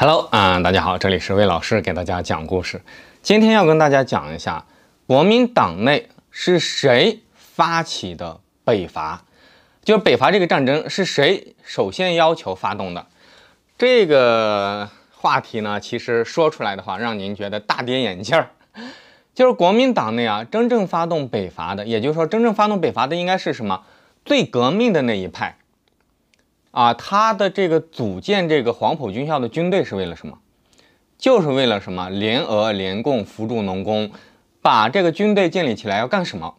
Hello，啊，大家好，这里是魏老师给大家讲故事。今天要跟大家讲一下国民党内是谁发起的北伐，就是北伐这个战争是谁首先要求发动的。这个话题呢，其实说出来的话，让您觉得大跌眼镜儿。就是国民党内啊，真正发动北伐的，也就是说真正发动北伐的应该是什么最革命的那一派。啊，他的这个组建这个黄埔军校的军队是为了什么？就是为了什么联俄联共扶助农工，把这个军队建立起来要干什么？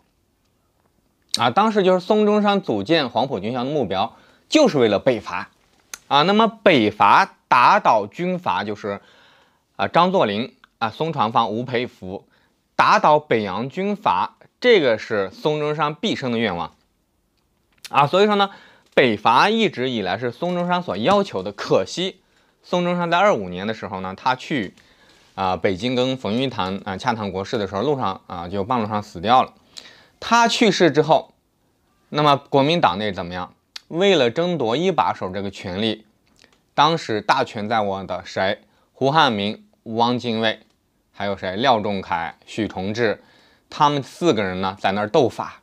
啊，当时就是孙中山组建黄埔军校的目标，就是为了北伐。啊，那么北伐打倒军阀，就是啊张作霖啊、孙传芳、吴佩孚，打倒北洋军阀，这个是孙中山毕生的愿望。啊，所以说呢。北伐一直以来是孙中山所要求的，可惜孙中山在二五年的时候呢，他去啊北京跟冯玉堂啊洽谈国事的时候，路上啊就半路上死掉了。他去世之后，那么国民党内怎么样？为了争夺一把手这个权力，当时大权在握的谁？胡汉民、汪精卫，还有谁？廖仲恺、许崇智，他们四个人呢在那儿斗法，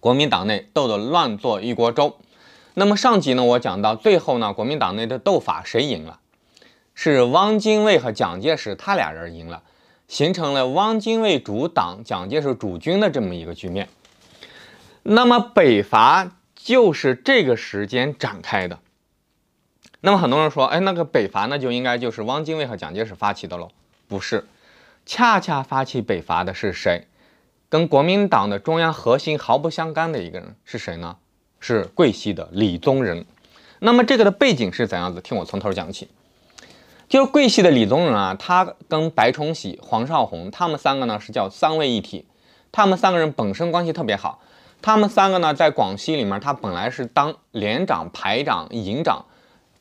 国民党内斗得乱作一锅粥。那么上集呢，我讲到最后呢，国民党内的斗法谁赢了？是汪精卫和蒋介石，他俩人赢了，形成了汪精卫主党、蒋介石主军的这么一个局面。那么北伐就是这个时间展开的。那么很多人说，哎，那个北伐呢，就应该就是汪精卫和蒋介石发起的喽？不是，恰恰发起北伐的是谁？跟国民党的中央核心毫不相干的一个人是谁呢？是桂系的李宗仁，那么这个的背景是怎样子？听我从头讲起，就是桂系的李宗仁啊，他跟白崇禧、黄绍竑他们三个呢是叫三位一体，他们三个人本身关系特别好，他们三个呢在广西里面，他本来是当连长、排长、营长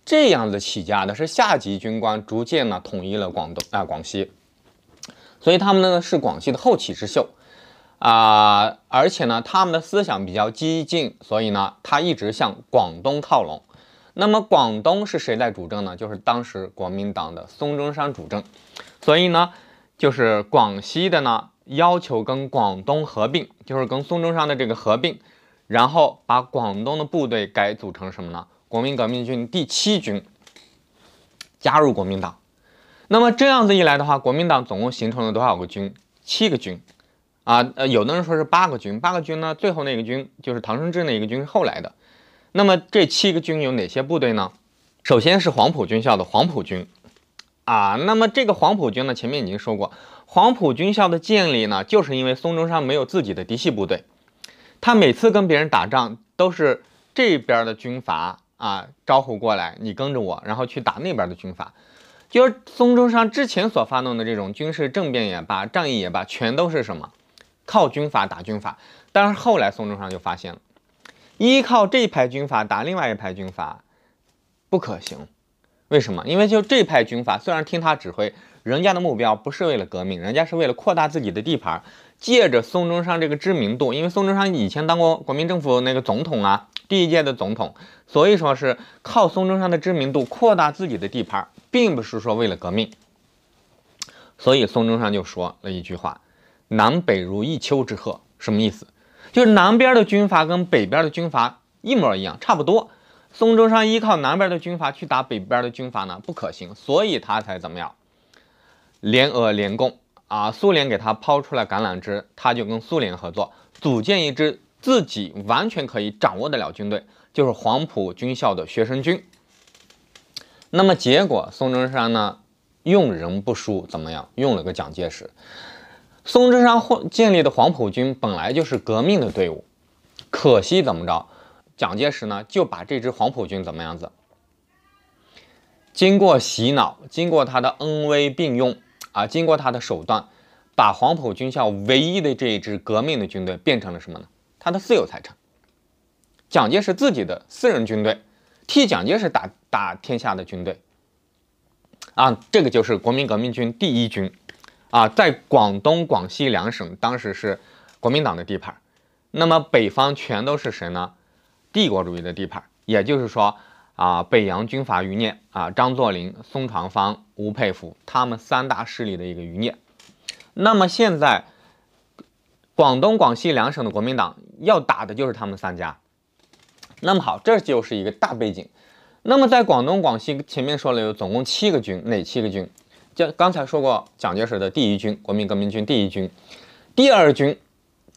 这样子起家的，是下级军官，逐渐呢统一了广东啊广西，所以他们呢是广西的后起之秀。啊，而且呢，他们的思想比较激进，所以呢，他一直向广东靠拢。那么，广东是谁在主政呢？就是当时国民党的孙中山主政。所以呢，就是广西的呢，要求跟广东合并，就是跟孙中山的这个合并，然后把广东的部队改组成什么呢？国民革命军第七军，加入国民党。那么这样子一来的话，国民党总共形成了多少个军？七个军。啊，呃，有的人说是八个军，八个军呢，最后那个军就是唐生智那个军是后来的。那么这七个军有哪些部队呢？首先是黄埔军校的黄埔军，啊，那么这个黄埔军呢，前面已经说过，黄埔军校的建立呢，就是因为孙中山没有自己的嫡系部队，他每次跟别人打仗都是这边的军阀啊招呼过来，你跟着我，然后去打那边的军阀。就是孙中山之前所发动的这种军事政变也罢，仗义也罢，全都是什么？靠军阀打军阀，但是后来宋中山就发现了，依靠这一派军阀打另外一派军阀不可行。为什么？因为就这派军阀虽然听他指挥，人家的目标不是为了革命，人家是为了扩大自己的地盘，借着宋中山这个知名度。因为宋中山以前当过国民政府那个总统啊，第一届的总统，所以说是靠宋中山的知名度扩大自己的地盘，并不是说为了革命。所以宋中山就说了一句话。南北如一丘之貉什么意思？就是南边的军阀跟北边的军阀一模一样，差不多。孙中山依靠南边的军阀去打北边的军阀呢，不可行，所以他才怎么样？联俄联共啊！苏联给他抛出来橄榄枝，他就跟苏联合作，组建一支自己完全可以掌握得了军队，就是黄埔军校的学生军。那么结果，孙中山呢用人不淑，怎么样？用了个蒋介石。孙中山建立的黄埔军本来就是革命的队伍，可惜怎么着？蒋介石呢就把这支黄埔军怎么样子？经过洗脑，经过他的恩威并用啊，经过他的手段，把黄埔军校唯一的这一支革命的军队变成了什么呢？他的私有财产，蒋介石自己的私人军队，替蒋介石打打天下的军队啊，这个就是国民革命军第一军。啊，在广东、广西两省，当时是国民党的地盘儿，那么北方全都是谁呢？帝国主义的地盘儿，也就是说，啊，北洋军阀余孽啊，张作霖、宋长方、吴佩孚，他们三大势力的一个余孽。那么现在，广东、广西两省的国民党要打的就是他们三家。那么好，这就是一个大背景。那么在广东、广西，前面说了有总共七个军，哪七个军？就刚才说过，蒋介石的第一军，国民革命军第一军、第二军，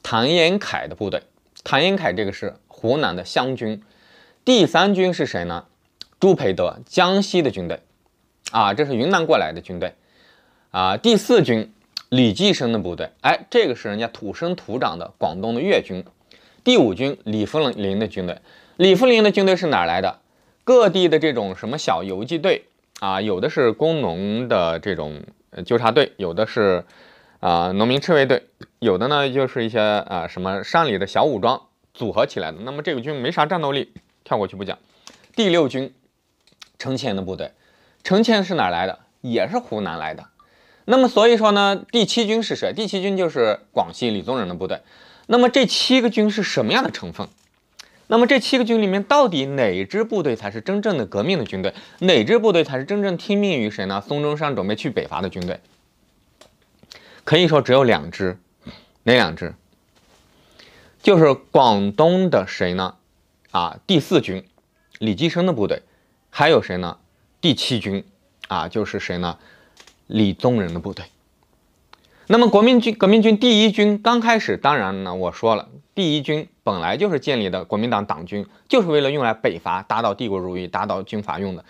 谭延闿的部队，谭延闿这个是湖南的湘军。第三军是谁呢？朱培德，江西的军队。啊，这是云南过来的军队。啊，第四军李济深的部队，哎，这个是人家土生土长的广东的粤军。第五军李福林的军队，李福林的军队是哪来的？各地的这种什么小游击队。啊，有的是工农的这种纠察队，有的是啊农民赤卫队，有的呢就是一些啊什么山里的小武装组合起来的。那么这个军没啥战斗力，跳过去不讲。第六军，程谦的部队，程谦是哪来的？也是湖南来的。那么所以说呢，第七军是谁？第七军就是广西李宗仁的部队。那么这七个军是什么样的成分？那么这七个军里面，到底哪支部队才是真正的革命的军队？哪支部队才是真正听命于谁呢？孙中山准备去北伐的军队，可以说只有两支，哪两支？就是广东的谁呢？啊，第四军，李济深的部队；还有谁呢？第七军，啊，就是谁呢？李宗仁的部队。那么国民军、革命军第一军刚开始，当然呢，我说了，第一军。本来就是建立的国民党党军，就是为了用来北伐、打倒帝国主义、打倒军阀用的。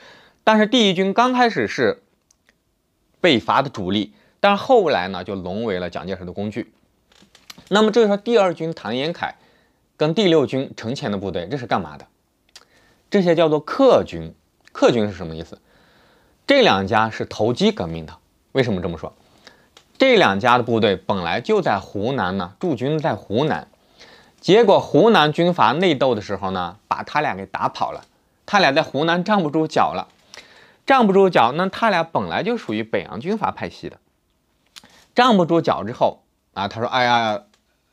但是第一军刚开始是北伐的主力，但是后来呢就沦为了蒋介石的工具。那么这时候第二军唐延凯跟第六军陈前的部队，这是干嘛的？这些叫做客军。客军是什么意思？这两家是投机革命的。为什么这么说？这两家的部队本来就在湖南呢，驻军在湖南。结果湖南军阀内斗的时候呢，把他俩给打跑了。他俩在湖南站不住脚了，站不住脚，那他俩本来就属于北洋军阀派系的。站不住脚之后啊，他说：“哎呀，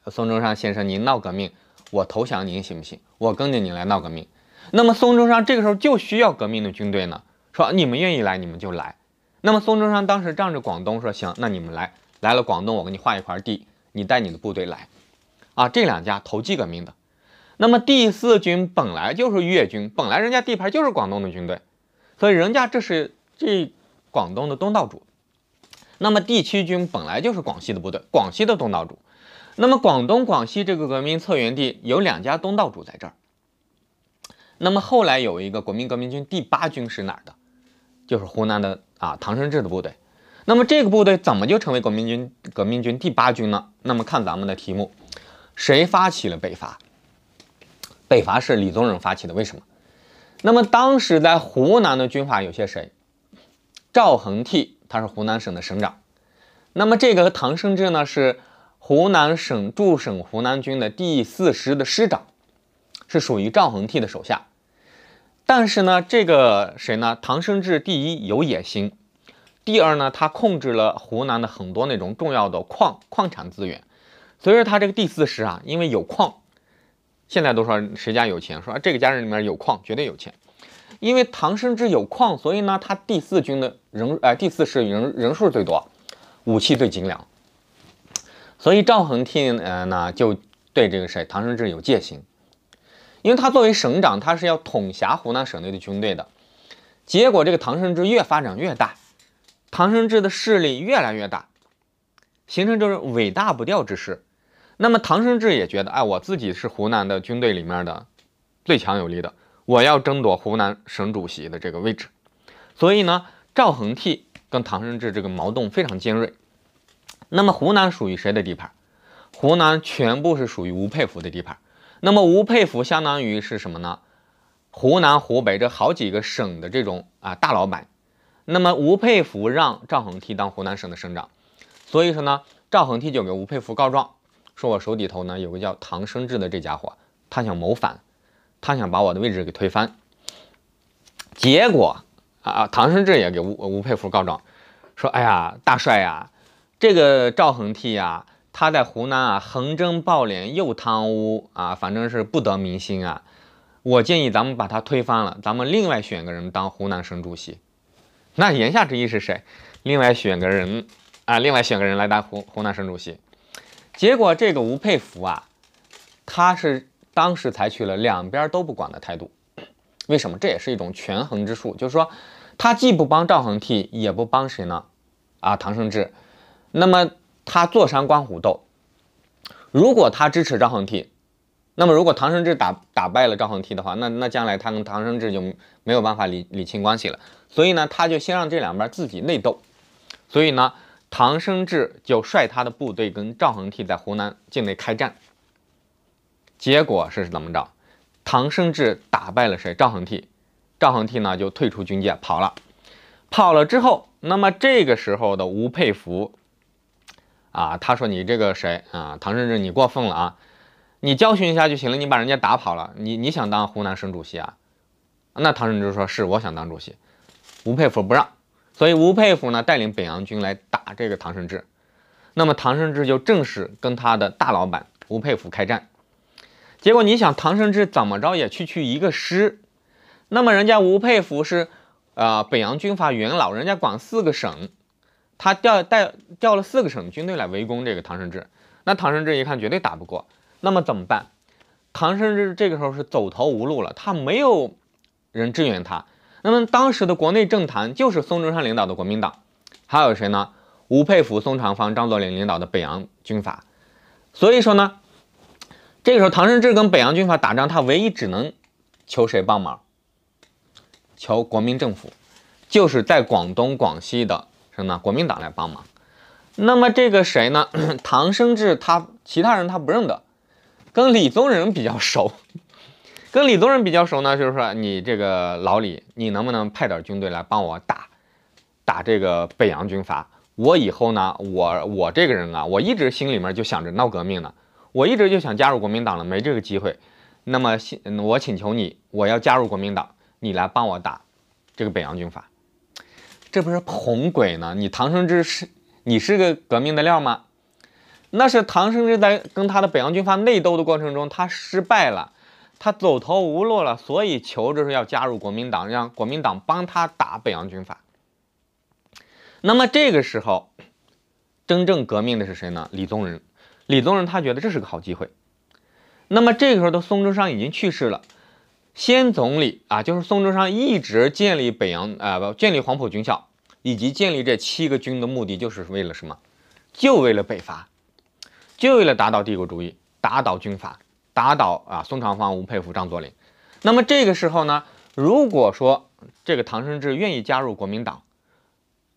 孙中山先生，您闹革命，我投降您行不行？我跟着您来闹革命。”那么孙中山这个时候就需要革命的军队呢，说：“你们愿意来，你们就来。”那么孙中山当时仗着广东说：“行，那你们来，来了广东，我给你划一块地，你带你的部队来。”啊，这两家投机革命的，那么第四军本来就是粤军，本来人家地盘就是广东的军队，所以人家这是这广东的东道主。那么第七军本来就是广西的部队，广西的东道主。那么广东、广西这个革命策源地有两家东道主在这儿。那么后来有一个国民革命军第八军是哪儿的？就是湖南的啊，唐生智的部队。那么这个部队怎么就成为国民军革命军第八军呢？那么看咱们的题目。谁发起了北伐？北伐是李宗仁发起的，为什么？那么当时在湖南的军阀有些谁？赵恒惕，他是湖南省的省长。那么这个唐生智呢，是湖南省驻省湖南军的第四师的师长，是属于赵恒惕的手下。但是呢，这个谁呢？唐生智第一有野心，第二呢，他控制了湖南的很多那种重要的矿矿产资源。随着他这个第四师啊，因为有矿，现在都说谁家有钱，说这个家人里面有矿，绝对有钱。因为唐生智有矿，所以呢，他第四军的人，呃，第四师人人数最多，武器最精良。所以赵恒惕，呃呢，就对这个谁唐生智有戒心，因为他作为省长，他是要统辖湖南省内的军队的。结果这个唐生智越发展越大，唐生智的势力越来越大，形成这种尾大不掉之势。那么唐生智也觉得，哎，我自己是湖南的军队里面的最强有力的，我要争夺湖南省主席的这个位置。所以呢，赵恒惕跟唐生智这个矛盾非常尖锐。那么湖南属于谁的地盘？湖南全部是属于吴佩孚的地盘。那么吴佩孚相当于是什么呢？湖南、湖北这好几个省的这种啊大老板。那么吴佩孚让赵恒惕当湖南省的省长，所以说呢，赵恒惕就给吴佩孚告状。说我手底头呢有个叫唐生智的这家伙，他想谋反，他想把我的位置给推翻。结果啊啊，唐生智也给吴吴佩孚告状，说：“哎呀，大帅呀，这个赵恒惕呀，他在湖南啊横征暴敛又贪污啊，反正是不得民心啊。我建议咱们把他推翻了，咱们另外选个人当湖南省主席。”那言下之意是谁？另外选个人啊，另外选个人来当湖湖南省主席。结果这个吴佩孚啊，他是当时采取了两边都不管的态度。为什么？这也是一种权衡之术，就是说他既不帮赵恒惕，也不帮谁呢？啊，唐生智。那么他坐山观虎斗。如果他支持赵恒惕，那么如果唐生智打打败了赵恒惕的话，那那将来他跟唐生智就没有办法理理清关系了。所以呢，他就先让这两边自己内斗。所以呢。唐生智就率他的部队跟赵恒惕在湖南境内开战，结果是怎么着？唐生智打败了谁？赵恒惕，赵恒惕呢就退出军界跑了。跑了之后，那么这个时候的吴佩孚啊，他说：“你这个谁啊？唐生智你过分了啊！你教训一下就行了，你把人家打跑了，你你想当湖南省主席啊？”那唐生智说：“是我想当主席。”吴佩孚不让。所以吴佩孚呢，带领北洋军来打这个唐生智，那么唐生智就正式跟他的大老板吴佩孚开战。结果你想，唐生智怎么着也区区一个师，那么人家吴佩孚是，呃，北洋军阀元老，人家管四个省，他调带调了四个省军队来围攻这个唐生智。那唐生智一看绝对打不过，那么怎么办？唐生智这个时候是走投无路了，他没有人支援他。那么当时的国内政坛就是孙中山领导的国民党，还有谁呢？吴佩孚、宋长芳、张作霖领导的北洋军阀。所以说呢，这个时候唐生智跟北洋军阀打仗，他唯一只能求谁帮忙？求国民政府，就是在广东、广西的什么呢？国民党来帮忙。那么这个谁呢？唐生智他其他人他不认得，跟李宗仁比较熟。跟李宗仁比较熟呢，就是说你这个老李，你能不能派点军队来帮我打打这个北洋军阀？我以后呢，我我这个人啊，我一直心里面就想着闹革命呢，我一直就想加入国民党了，没这个机会。那么，我请求你，我要加入国民党，你来帮我打这个北洋军阀。这不是哄鬼呢？你唐生智是，你是个革命的料吗？那是唐生智在跟他的北洋军阀内斗的过程中，他失败了。他走投无路了，所以求着说要加入国民党，让国民党帮他打北洋军阀。那么这个时候，真正革命的是谁呢？李宗仁。李宗仁他觉得这是个好机会。那么这个时候的孙中山已经去世了，先总理啊，就是孙中山一直建立北洋啊，不建立黄埔军校，以及建立这七个军的目的就是为了什么？就为了北伐，就为了打倒帝国主义，打倒军阀。打倒啊！宋长芳、吴佩孚、张作霖。那么这个时候呢，如果说这个唐生智愿意加入国民党，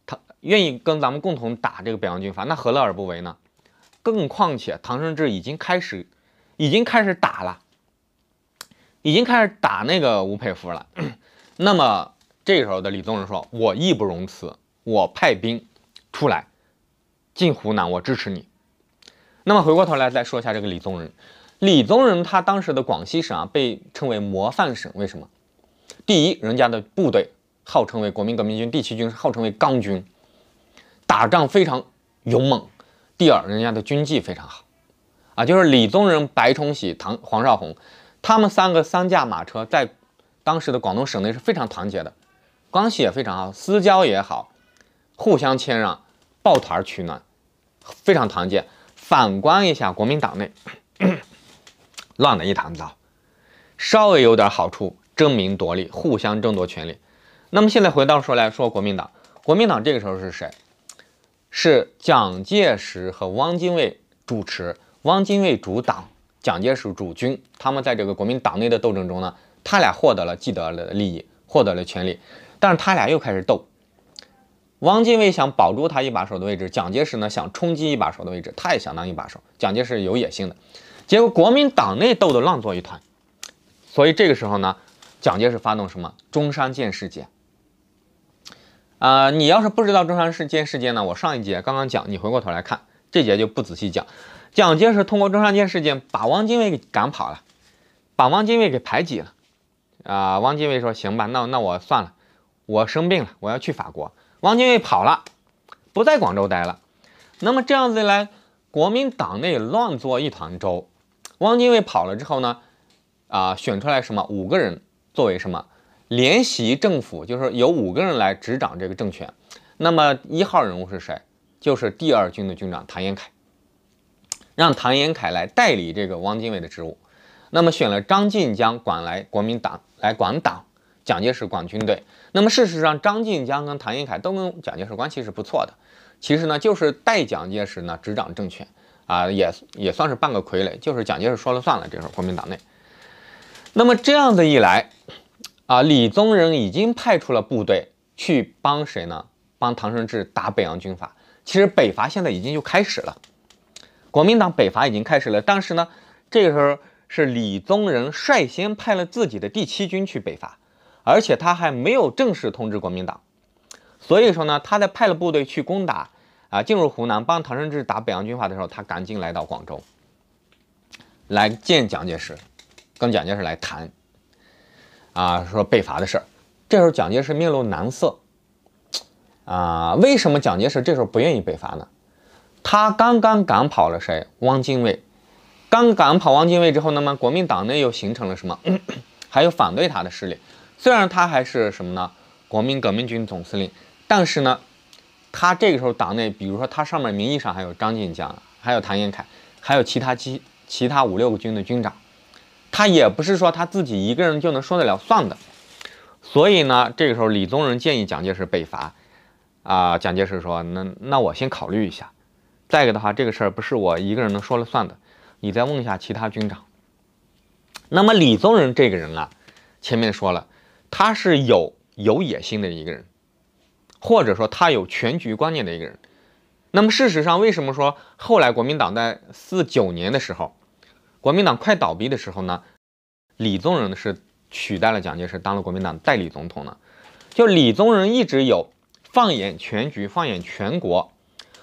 他愿意跟咱们共同打这个北洋军阀，那何乐而不为呢？更况且唐生智已经开始，已经开始打了，已经开始打那个吴佩孚了。那么这时候的李宗仁说：“我义不容辞，我派兵出来进湖南，我支持你。”那么回过头来再说一下这个李宗仁。李宗仁他当时的广西省啊被称为模范省，为什么？第一，人家的部队号称为国民革命军第七军，号称为钢军，打仗非常勇猛；第二，人家的军纪非常好啊。就是李宗仁、白崇禧、唐黄绍竑，他们三个三驾马车在当时的广东省内是非常团结的，关系也非常好，私交也好，互相谦让，抱团取暖，非常团结。反观一下国民党内。乱的一团糟，稍微有点好处，争名夺利，互相争夺权利。那么现在回到说来说国民党，国民党这个时候是谁？是蒋介石和汪精卫主持，汪精卫主党，蒋介石主军。他们在这个国民党内的斗争中呢，他俩获得了既得的利益，获得了权利，但是他俩又开始斗。汪精卫想保住他一把手的位置，蒋介石呢想冲击一把手的位置，他也想当一把手。蒋介石有野心的。结果国民党内斗得乱作一团，所以这个时候呢，蒋介石发动什么中山舰事件？啊，你要是不知道中山事件事件呢，我上一节刚刚讲，你回过头来看，这节就不仔细讲。蒋介石通过中山舰事件把汪精卫给赶跑了，把汪精卫给排挤了。啊，汪精卫说行吧，那那我算了，我生病了，我要去法国。汪精卫跑了，不在广州待了。那么这样子一来，国民党内乱作一团粥。汪精卫跑了之后呢，啊，选出来什么五个人作为什么联席政府，就是有五个人来执掌这个政权。那么一号人物是谁？就是第二军的军长唐延闿，让唐延闿来代理这个汪精卫的职务。那么选了张晋江管来国民党来管党，蒋介石管军队。那么事实上，张晋江跟唐延闿都跟蒋介石关系是不错的。其实呢，就是代蒋介石呢执掌政权。啊，也也算是半个傀儡，就是蒋介石说了算了，这时候国民党内。那么这样子一来，啊，李宗仁已经派出了部队去帮谁呢？帮唐生智打北洋军阀。其实北伐现在已经就开始了，国民党北伐已经开始了。但是呢，这个时候是李宗仁率先派了自己的第七军去北伐，而且他还没有正式通知国民党，所以说呢，他在派了部队去攻打。啊！进入湖南帮唐生智打北洋军阀的时候，他赶紧来到广州，来见蒋介石，跟蒋介石来谈。啊，说北伐的事儿。这时候蒋介石面露难色。啊，为什么蒋介石这时候不愿意北伐呢？他刚刚赶跑了谁？汪精卫。刚赶跑汪精卫之后，那么国民党内又形成了什么？还有反对他的势力。虽然他还是什么呢？国民革命军总司令，但是呢？他这个时候党内，比如说他上面名义上还有张静江，还有谭延闿，还有其他几，其他五六个军的军长，他也不是说他自己一个人就能说得了算的。所以呢，这个时候李宗仁建议蒋介石北伐，啊，蒋介石说，那那我先考虑一下，再一个的话，这个事儿不是我一个人能说了算的，你再问一下其他军长。那么李宗仁这个人啊，前面说了，他是有有野心的一个人。或者说他有全局观念的一个人，那么事实上，为什么说后来国民党在四九年的时候，国民党快倒闭的时候呢？李宗仁是取代了蒋介石当了国民党代理总统呢？就李宗仁一直有放眼全局、放眼全国，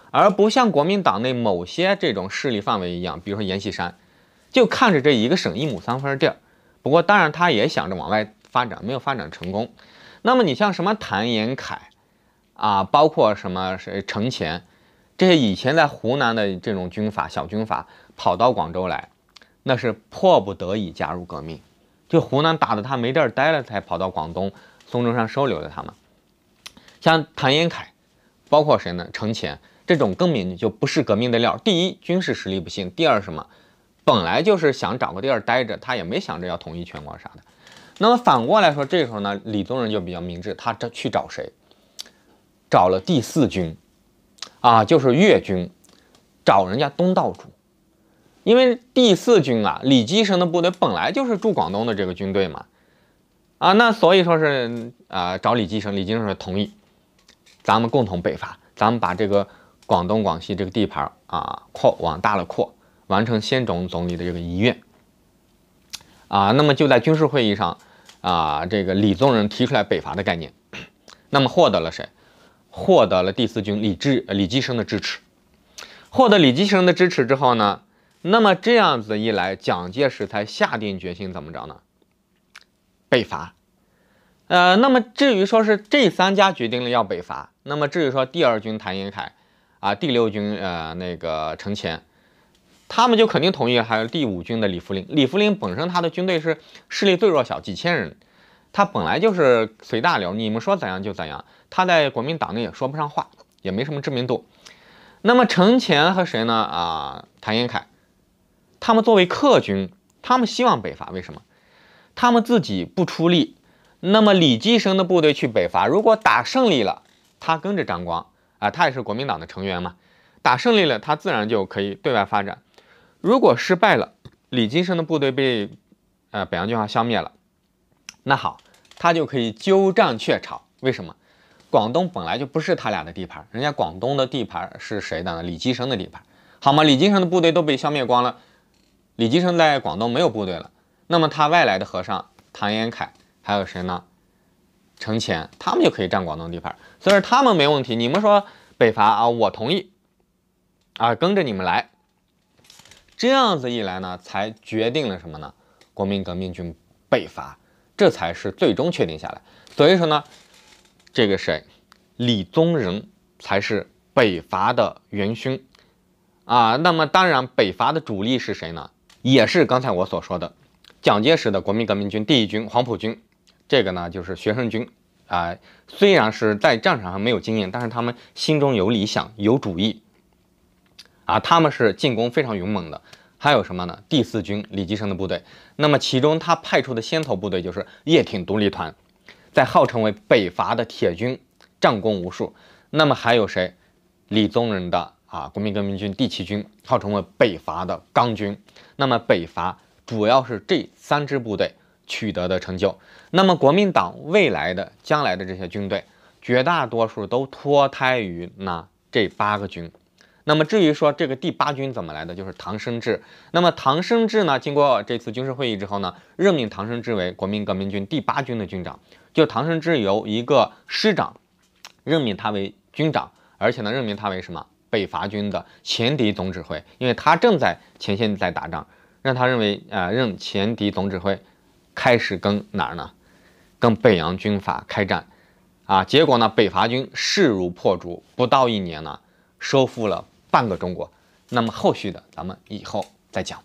而不像国民党内某些这种势力范围一样，比如说阎锡山，就看着这一个省一亩三分地儿。不过当然他也想着往外发展，没有发展成功。那么你像什么谭延闿？啊，包括什么是程前，这些以前在湖南的这种军阀、小军阀跑到广州来，那是迫不得已加入革命，就湖南打的他没地儿待了，才跑到广东，孙中山收留了他们。像谭延凯，包括谁呢？程潜这种根本就不是革命的料。第一，军事实力不行；第二，什么，本来就是想找个地儿待着，他也没想着要统一全国啥的。那么反过来说，这时候呢，李宗仁就比较明智，他这去找谁？找了第四军，啊，就是粤军，找人家东道主，因为第四军啊，李济深的部队本来就是驻广东的这个军队嘛，啊，那所以说是啊，找李济深，李济深同意，咱们共同北伐，咱们把这个广东、广西这个地盘啊扩往大了扩，完成先总总理的这个遗愿，啊，那么就在军事会议上啊，这个李宗仁提出来北伐的概念，那么获得了谁？获得了第四军李治、李济深的支持，获得李济深的支持之后呢，那么这样子一来，蒋介石才下定决心怎么着呢？北伐。呃，那么至于说是这三家决定了要北伐，那么至于说第二军谭延闿啊，第六军呃那个程潜，他们就肯定同意还有第五军的李福林，李福林本身他的军队是势力最弱小，几千人。他本来就是随大流，你们说怎样就怎样。他在国民党内也说不上话，也没什么知名度。那么程潜和谁呢？啊，谭延闿，他们作为客军，他们希望北伐。为什么？他们自己不出力。那么李济深的部队去北伐，如果打胜利了，他跟着张光啊，他也是国民党的成员嘛。打胜利了，他自然就可以对外发展。如果失败了，李济深的部队被呃北洋军阀消灭了。那好，他就可以鸠占鹊巢。为什么？广东本来就不是他俩的地盘，人家广东的地盘是谁的呢？李济生的地盘，好嘛？李济生的部队都被消灭光了，李济生在广东没有部队了。那么他外来的和尚唐延凯还有谁呢？程潜，他们就可以占广东地盘。所以他们没问题。你们说北伐啊，我同意，啊，跟着你们来。这样子一来呢，才决定了什么呢？国民革命军北伐。这才是最终确定下来，所以说呢，这个谁，李宗仁才是北伐的元勋，啊，那么当然北伐的主力是谁呢？也是刚才我所说的，蒋介石的国民革命军第一军黄埔军，这个呢就是学生军啊，虽然是在战场上没有经验，但是他们心中有理想有主义，啊，他们是进攻非常勇猛的。还有什么呢？第四军李济深的部队，那么其中他派出的先头部队就是叶挺独立团，在号称为北伐的铁军，战功无数。那么还有谁？李宗仁的啊，国民革命军第七军，号称为北伐的钢军。那么北伐主要是这三支部队取得的成就。那么国民党未来的将来的这些军队，绝大多数都脱胎于那这八个军。那么至于说这个第八军怎么来的，就是唐生智。那么唐生智呢，经过这次军事会议之后呢，任命唐生智为国民革命军第八军的军长。就唐生智由一个师长，任命他为军长，而且呢，任命他为什么北伐军的前敌总指挥？因为他正在前线在打仗，让他认为，呃，任前敌总指挥，开始跟哪儿呢？跟北洋军阀开战，啊，结果呢，北伐军势如破竹，不到一年呢，收复了。半个中国，那么后续的咱们以后再讲。